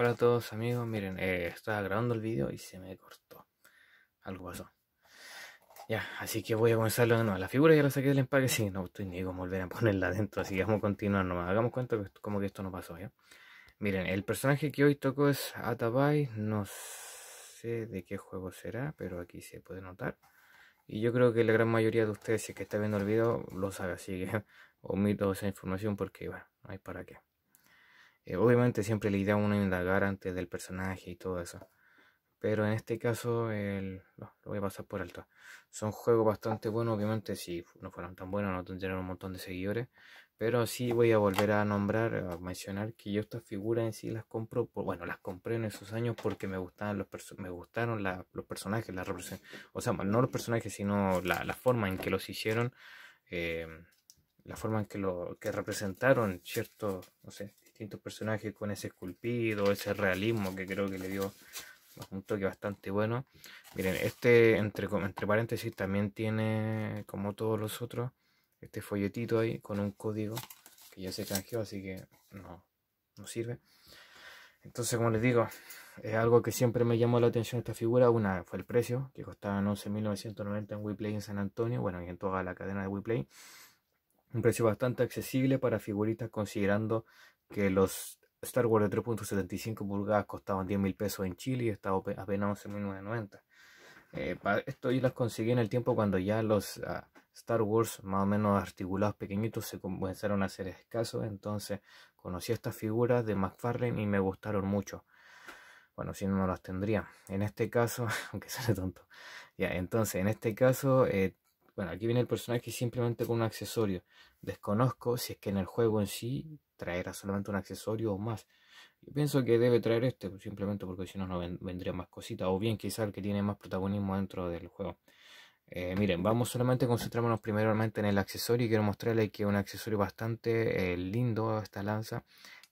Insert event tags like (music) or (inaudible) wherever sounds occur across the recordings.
Hola a todos amigos, miren, eh, estaba grabando el vídeo y se me cortó. Algo pasó. Ya, así que voy a comenzarlo de nuevo. La figura ya la saqué del empaque, sí, no estoy ni con volver a ponerla adentro, así que vamos a continuar nomás. Hagamos cuenta que como que esto no pasó, ¿ya? Miren, el personaje que hoy toco es Atabai, no sé de qué juego será, pero aquí se puede notar. Y yo creo que la gran mayoría de ustedes, si es que está viendo el video, lo sabe, así que (laughs) omito esa información porque, bueno, no hay para qué. Eh, obviamente siempre le idea uno indagar antes del personaje y todo eso. Pero en este caso lo voy a pasar por alto. Son juegos bastante buenos, obviamente si no fueron tan buenos no tendrían un montón de seguidores. Pero sí voy a volver a nombrar, a mencionar que yo estas figuras en sí las compro, bueno, las compré en esos años porque me gustaban los me gustaron los personajes, la o sea, no los personajes, sino la, forma en que los hicieron, eh, la forma en que lo que representaron Cierto, no sé, personajes con ese esculpido, ese realismo que creo que le dio un toque bastante bueno. Miren, este entre, entre paréntesis también tiene, como todos los otros, este folletito ahí con un código que ya se canjeó, así que no, no sirve. Entonces, como les digo, es algo que siempre me llamó la atención esta figura. Una fue el precio, que costaba 11.990 en WePlay en San Antonio, bueno, y en toda la cadena de WePlay. Un precio bastante accesible para figuritas considerando que los Star Wars de 3.75 pulgadas costaban 10.000 pesos en Chile y estaba apenas 11.990. Eh, esto yo las conseguí en el tiempo cuando ya los ah, Star Wars más o menos articulados pequeñitos se comenzaron a hacer escasos, entonces conocí estas figuras de McFarlane y me gustaron mucho. Bueno, si no, las tendría. En este caso, (laughs) aunque sale tonto. Ya, entonces, en este caso, eh, bueno, aquí viene el personaje simplemente con un accesorio. Desconozco si es que en el juego en sí traerá solamente un accesorio o más. Yo pienso que debe traer este, pues, simplemente porque si no, no vendría más cositas. O bien quizá el que tiene más protagonismo dentro del juego. Eh, miren, vamos solamente a concentrarnos primeramente en el accesorio y quiero mostrarles que es un accesorio bastante eh, lindo esta lanza.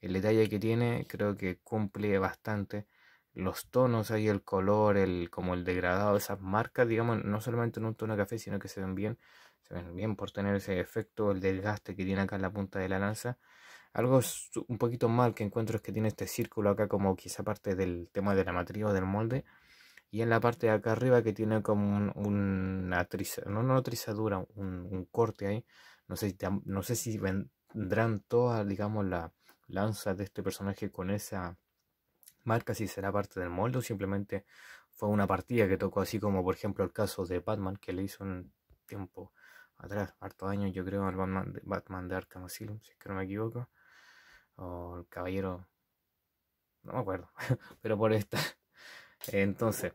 El detalle que tiene creo que cumple bastante los tonos ahí, el color, el, como el degradado, esas marcas, digamos, no solamente en un tono café, sino que se ven bien, se ven bien por tener ese efecto, el desgaste que tiene acá en la punta de la lanza. Algo un poquito mal que encuentro es que tiene este círculo acá como quizá parte del tema de la matriz o del molde. Y en la parte de acá arriba que tiene como una trizadura, no, una trizadura, un, un, corte ahí. No sé, no sé si vendrán todas, digamos, la lanza de este personaje con esa marca si será parte del molde o simplemente fue una partida que tocó, así como por ejemplo el caso de Batman que le hizo un tiempo atrás, harto año yo creo, al Batman de, Batman Arkham Asylum, si es que no me equivoco, o el Caballero, no me acuerdo, (laughs) pero por esta. Entonces,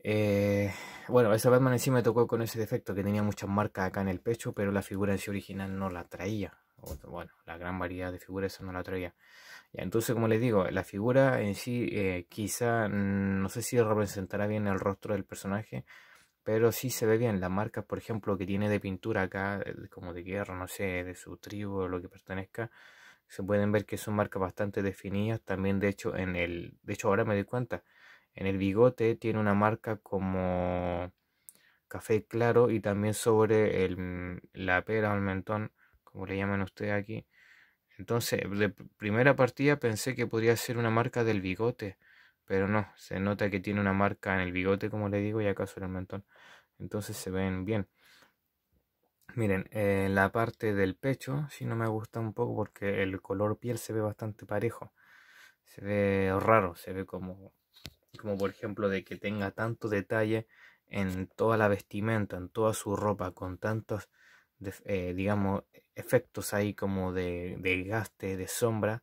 eh, bueno, ese Batman encima sí me tocó con ese defecto que tenía muchas marcas acá en el pecho, pero la figura en sí original no la traía. bueno, la gran variedad de figuras no la traía. Entonces, como les digo, la figura en sí eh, quizá no sé si representará bien el rostro del personaje, pero sí se ve bien las marcas, por ejemplo, que tiene de pintura acá, como de guerra, no sé, de su tribu o lo que pertenezca. Se pueden ver que son marcas bastante definidas. También, de hecho, en el, de hecho ahora me doy cuenta, en el bigote tiene una marca como café claro y también sobre el, la pera o el mentón, como le llaman ustedes aquí entonces, de primera partida pensé que podría ser una marca del bigote, pero no, se nota que tiene una marca en el bigote, como le digo, y acaso en el mentón. Entonces se ven bien. Miren, eh, la parte del pecho sí no me gusta un poco porque el color piel se ve bastante parejo. Se ve raro, se ve como, como por ejemplo de que tenga tanto detalle en toda la vestimenta, en toda su ropa, con tantos eh, digamos, efectos ahí como de desgaste, de sombra.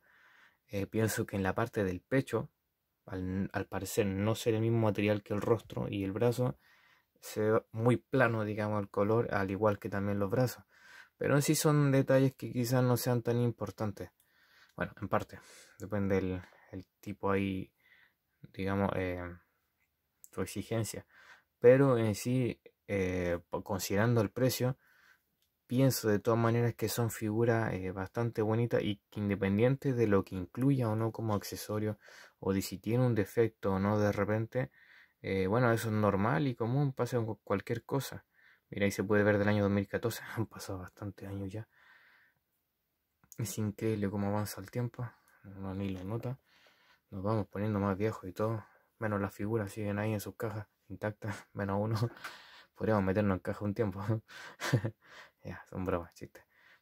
Eh, pienso que en la parte del pecho, al, parecer no ser el mismo material que el rostro y el brazo, se ve muy plano, digamos, el color, al igual que también los brazos. Pero en sí son detalles que quizás no sean tan importantes. Bueno, en parte, depende del tipo ahí, digamos, su eh, tu exigencia. Pero en sí, considerando el precio, pienso de todas maneras que son figuras eh, bastante bonitas y que independiente de lo que incluya o no como accesorio o de si tiene un defecto o no de repente, eh, bueno, eso es normal y común, pasa con cualquier cosa. Mira, ahí se puede ver del año 2014, (laughs) han pasado bastantes años ya. Es increíble cómo avanza el tiempo, No ni la nota. Nos vamos poniendo más viejos y todo, menos las figuras siguen ahí en sus cajas intactas, (laughs) menos uno. (laughs) Podríamos meternos en caja un tiempo. Ya, son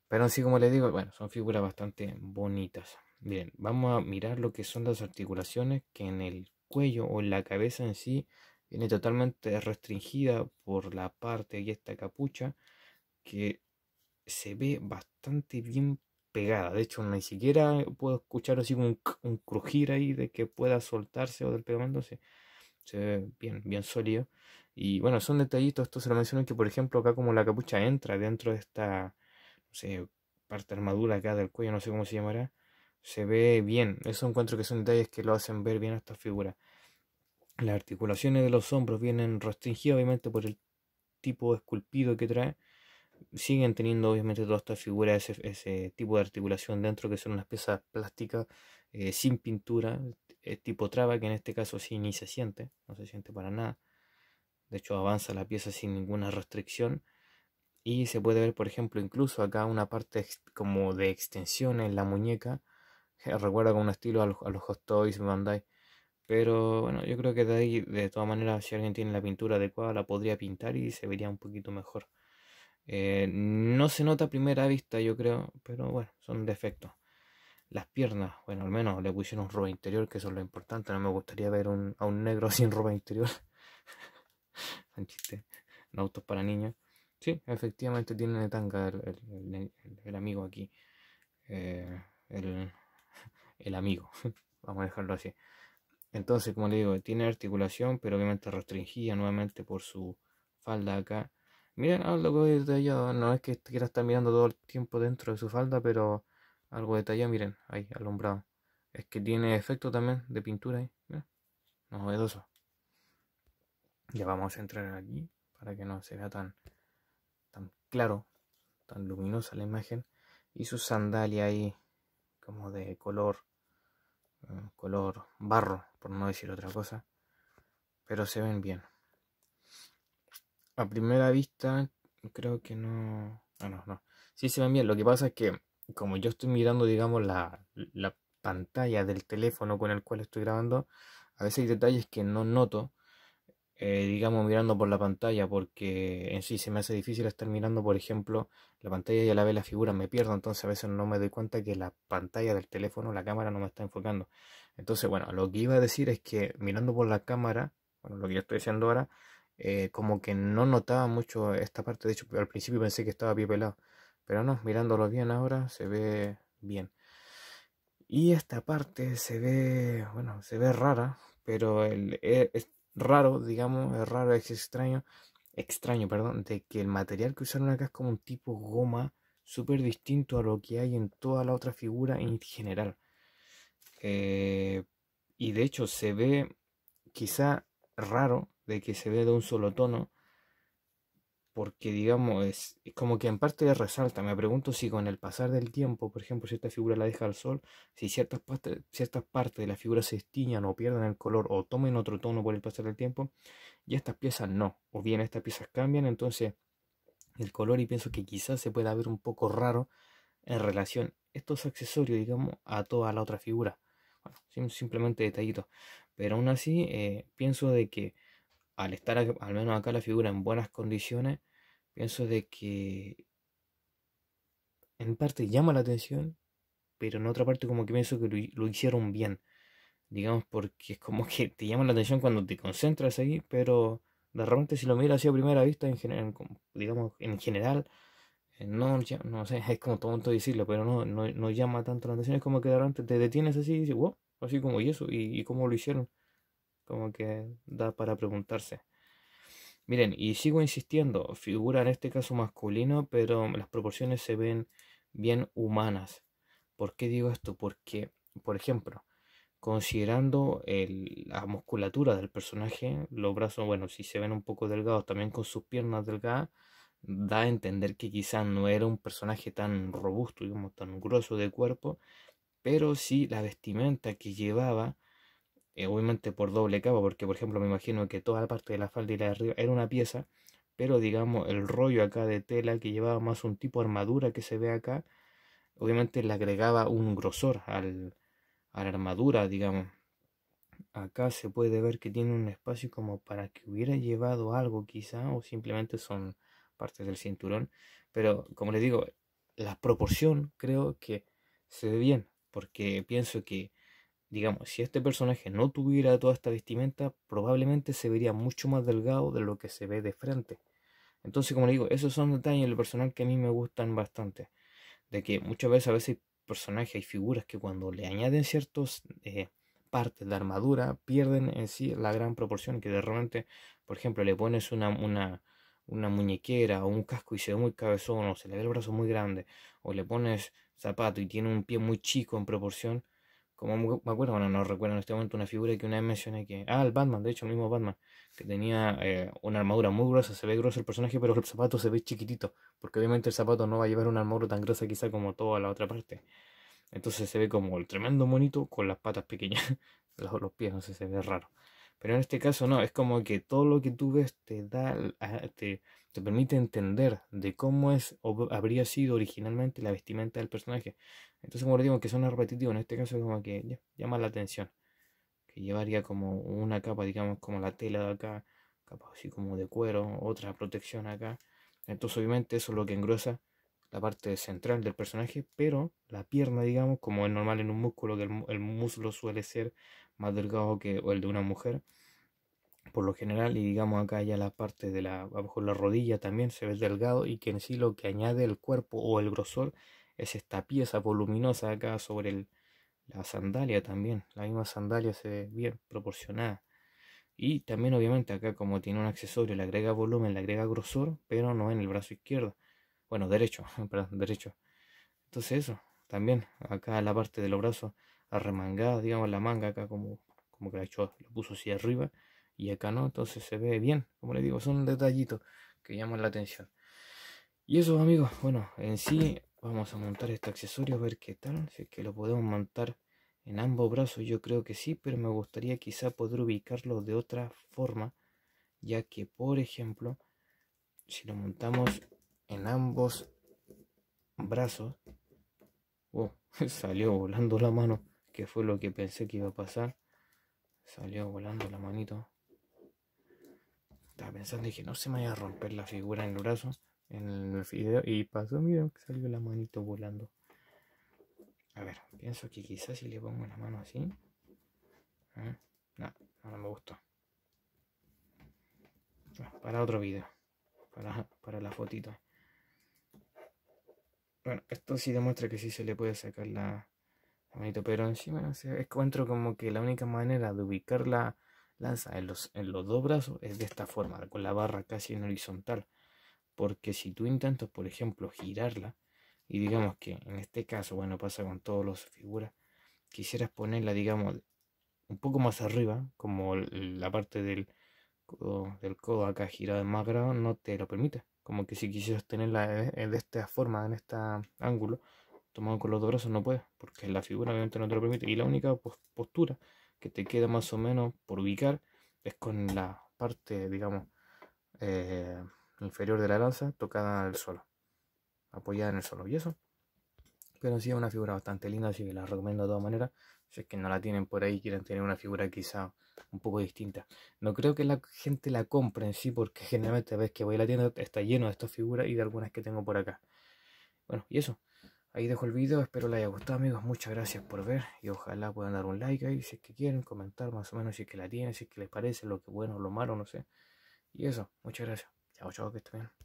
Pero así como les digo, bueno, son figuras bastante bonitas. Bien, vamos a mirar lo que son las articulaciones que en el cuello o en la cabeza en sí viene totalmente restringida por la parte y esta capucha que se ve bastante bien pegada. De hecho, ni siquiera puedo escuchar así un, un crujir ahí de que pueda soltarse o del Se, se ve bien, bien sólido. Y bueno, son detallitos, esto se lo menciono que por ejemplo acá como la capucha entra dentro de esta, no sé, parte armadura acá del cuello, no sé cómo se llamará, se ve bien. Eso encuentro que son detalles que lo hacen ver bien a esta figura. Las articulaciones de los hombros vienen restringidas obviamente por el tipo esculpido que trae. Siguen teniendo obviamente toda esta figura, ese, tipo de articulación dentro que son unas piezas plásticas eh, sin pintura, eh, tipo traba que en este caso sí ni se siente, no se siente para nada de hecho avanza la pieza sin ninguna restricción y se puede ver por ejemplo incluso acá una parte como de extensión en la muñeca eh, recuerda con un estilo a los, Hot Toys Bandai pero bueno yo creo que de ahí de todas maneras si alguien tiene la pintura adecuada la podría pintar y se vería un poquito mejor eh, no se nota a primera vista yo creo pero bueno son defectos las piernas, bueno, al menos le pusieron ropa interior, que eso es lo importante. No me gustaría ver a un negro (laughs) sin ropa interior un chiste, autos para niños. Sí, efectivamente tiene tanga el, amigo aquí. Eh, (laughs) el, amigo, (laughs) vamos a dejarlo así. Entonces, como le digo, tiene articulación, pero obviamente restringida nuevamente por su falda acá. Miren ah, algo detallado, no es que quiera estar mirando todo el tiempo dentro de su falda, pero algo detallado, miren, ahí, alumbrado. Es que tiene efecto también de pintura ahí, novedoso. Ya vamos a entrar aquí para que no se vea tan, tan claro, tan luminosa la imagen. Y su sandalia ahí como de color, mm, color barro, por no decir otra cosa. Pero se ven bien. A primera vista creo que no... Ah, no, no. Sí se ven bien. Lo que pasa es que como yo estoy mirando, digamos, la, la pantalla del teléfono con el cual estoy grabando, a veces hay detalles que no noto eh, digamos, mirando por la pantalla, porque en sí se me hace difícil estar mirando, por ejemplo, la pantalla y a la vez la figura me pierdo, entonces a veces no me doy cuenta que la pantalla del teléfono, la cámara no me está enfocando. Entonces, bueno, lo que iba a decir es que mirando por la cámara, bueno, lo que yo estoy diciendo ahora, eh, como que no notaba mucho esta parte, de hecho, al principio pensé que estaba pie pelado, pero no, mirándolo bien ahora se ve bien. Y esta parte se ve, bueno, se ve rara, pero el e, raro, digamos, es raro, es extraño, extraño, perdón, de que el material que usaron acá es como un tipo goma súper distinto a lo que hay en toda la otra figura en general. Eh, y de hecho se ve quizá raro de que se ve de un solo tono, porque digamos, es como que en parte resalta. Me pregunto si con el pasar del tiempo, por ejemplo, si esta figura la deja al sol, si ciertas partes, ciertas partes de la figura se estiñan o pierden el color o tomen otro tono por el pasar del tiempo, y estas piezas no, o bien estas piezas cambian, entonces el color y pienso que quizás se pueda ver un poco raro en relación estos accesorios, digamos, a toda la otra figura. Bueno, simplemente detallitos. Pero aún así, eh, pienso de que al estar al menos acá la figura en buenas condiciones, pienso de que en parte llama la atención, pero en otra parte como que pienso que lo, hicieron bien. Digamos, porque es como que te llama la atención cuando te concentras ahí, pero de repente si lo miras así a primera vista, en general, digamos, en general, no, no sé, (laughs) es como tonto decirlo, pero no, no, no llama tanto la atención, es como que de repente te detienes así y dices, wow, así como y eso, y cómo lo hicieron como que da para preguntarse. Miren, y sigo insistiendo, figura en este caso masculino, pero las proporciones se ven bien humanas. ¿Por qué digo esto? Porque, por ejemplo, considerando la musculatura del personaje, los brazos, bueno, si se ven un poco delgados, también con sus piernas delgadas, da a entender que quizás no era un personaje tan robusto, digamos, tan grueso de cuerpo, pero sí la vestimenta que llevaba eh, obviamente por doble capa, porque por ejemplo me imagino que toda la parte de la falda y la de arriba era una pieza, pero digamos el rollo acá de tela que llevaba más un tipo de armadura que se ve acá, obviamente le agregaba un grosor a la armadura, digamos. Acá se puede ver que tiene un espacio como para que hubiera llevado algo quizá, o simplemente son partes del cinturón, pero como les digo, la proporción creo que se ve bien, porque pienso que Digamos, si este personaje no tuviera toda esta vestimenta, probablemente se vería mucho más delgado de lo que se ve de frente. Entonces, como digo, esos son detalles del personal que a mí me gustan bastante. De que muchas veces a veces hay personajes, hay figuras que cuando le añaden ciertos eh, partes de armadura pierden en sí la gran proporción que de repente, por ejemplo, le pones una, una, una muñequera o un casco y se ve muy cabezón o se le ve el brazo muy grande o le pones zapato y tiene un pie muy chico en proporción como me acuerdo, bueno, no recuerdo en este momento una figura que una vez mencioné que. Ah, el Batman, de hecho, el mismo Batman, que tenía eh, una armadura muy gruesa, se ve grueso el personaje, pero el zapato se ve chiquitito, porque obviamente el zapato no va a llevar una armadura tan gruesa quizá como toda la otra parte. Entonces se ve como el tremendo monito con las patas pequeñas, (laughs) los, los pies, no sé, se ve raro. Pero en este caso no, es como que todo lo que tú ves te da, ah, te, permite entender de cómo es o habría sido originalmente la vestimenta del personaje. Entonces, como digo, que son repetitivos, en este caso es como que llama la atención. Que llevaría como una capa, digamos, como la tela de acá, capa así como de cuero, otra protección acá. Entonces, obviamente, eso es lo que engrosa la parte central del personaje, pero la pierna, digamos, como es normal en un músculo, que el, músculo suele ser más delgado que el de una mujer, por lo general, y digamos acá ya la parte de la, abajo la rodilla también se ve delgado y que en sí lo que añade el cuerpo o el grosor es esta pieza voluminosa acá sobre el, la sandalia también, la misma sandalia se ve bien proporcionada. Y también obviamente acá como tiene un accesorio le agrega volumen, le agrega grosor, pero no en el brazo izquierdo bueno, derecho, (laughs) perdón, derecho. Entonces eso, también, acá la parte de los brazos arremangada, digamos la manga acá como, como que la, hecho lo puso así arriba y acá no, entonces se ve bien, como les digo, son detallitos que llaman la atención. Y eso amigos, bueno, en sí vamos a montar este accesorio, a ver qué tal, si es que lo podemos montar en ambos brazos, yo creo que sí, pero me gustaría quizá poder ubicarlo de otra forma, ya que por ejemplo, si lo montamos en ambos brazos. Oh, (laughs) salió volando la mano, que fue lo que pensé que iba a pasar. Salió volando la manito. Estaba pensando que no se me vaya a romper la figura en el brazo, en el video. Y pasó, mira, salió la manito volando. A ver, pienso que quizás si le pongo la mano así. ¿eh? No, no, me gustó. Ah, para otro video. Para, para la fotito. Bueno, esto sí demuestra que sí se le puede sacar la, manito, pero encima no sé, encuentro como que la única manera de ubicar la lanza en los, en los dos brazos es de esta forma, con la barra casi en horizontal. Porque si tú intentas, por ejemplo, girarla, y digamos que en este caso, bueno, pasa con todas las figuras, quisieras ponerla, digamos, un poco más arriba, como la parte del codo, del codo acá girado en más grado, no te lo permite como que si quisieras tenerla eh, eh, de esta forma, en este ángulo, tomado con los dos brazos no puedes, porque la figura obviamente no te lo permite. Y la única postura que te queda más o menos por ubicar es con la parte, digamos, eh, inferior de la lanza tocada al suelo, apoyada en el suelo. Y eso pero sí es una figura bastante linda, así que la recomiendo de todas maneras. Si es que no la tienen por ahí quieren tener una figura quizá un poco distinta. No creo que la gente la compre en sí, porque generalmente ves que voy a la tienda, está lleno de estas figuras y de algunas que tengo por acá. Bueno, y eso. Ahí dejo el video, espero les haya gustado amigos, muchas gracias por ver y ojalá puedan dar un like ahí si es que quieren, comentar más o menos si es que la tienen, si es que les parece lo que bueno lo malo, no sé. Y eso, muchas gracias. Chao, chao, que estén bien.